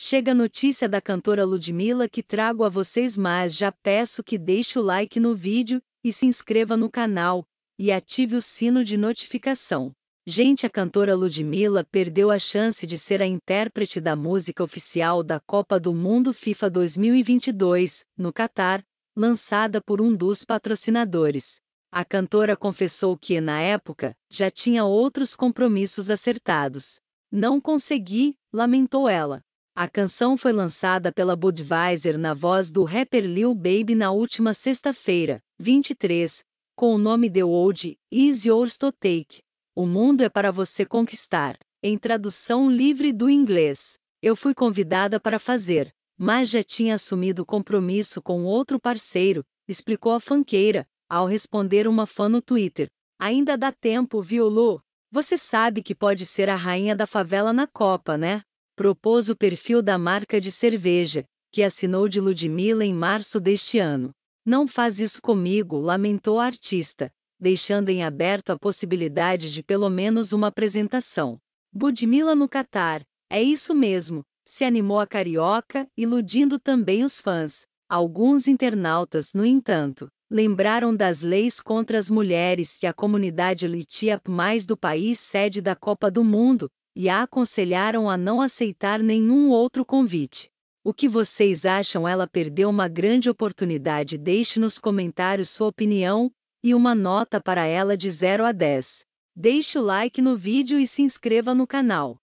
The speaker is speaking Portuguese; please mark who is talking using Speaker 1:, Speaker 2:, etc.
Speaker 1: Chega a notícia da cantora Ludmilla que trago a vocês mas já peço que deixe o like no vídeo e se inscreva no canal e ative o sino de notificação. Gente, a cantora Ludmilla perdeu a chance de ser a intérprete da música oficial da Copa do Mundo FIFA 2022, no Catar, lançada por um dos patrocinadores. A cantora confessou que, na época, já tinha outros compromissos acertados. Não consegui, lamentou ela. A canção foi lançada pela Budweiser na voz do rapper Lil Baby na última sexta-feira, 23, com o nome The Old Is Yours to Take. O mundo é para você conquistar, em tradução livre do inglês. Eu fui convidada para fazer, mas já tinha assumido compromisso com outro parceiro, explicou a fanqueira, ao responder uma fã no Twitter. Ainda dá tempo, viu, Lu? Você sabe que pode ser a rainha da favela na Copa, né? propôs o perfil da marca de cerveja, que assinou de Ludmilla em março deste ano. Não faz isso comigo, lamentou a artista, deixando em aberto a possibilidade de pelo menos uma apresentação. Budmila no Catar, é isso mesmo, se animou a carioca, iludindo também os fãs. Alguns internautas, no entanto, lembraram das leis contra as mulheres que a comunidade Litiap mais do país sede da Copa do Mundo e a aconselharam a não aceitar nenhum outro convite. O que vocês acham ela perdeu uma grande oportunidade? Deixe nos comentários sua opinião e uma nota para ela de 0 a 10. Deixe o like no vídeo e se inscreva no canal.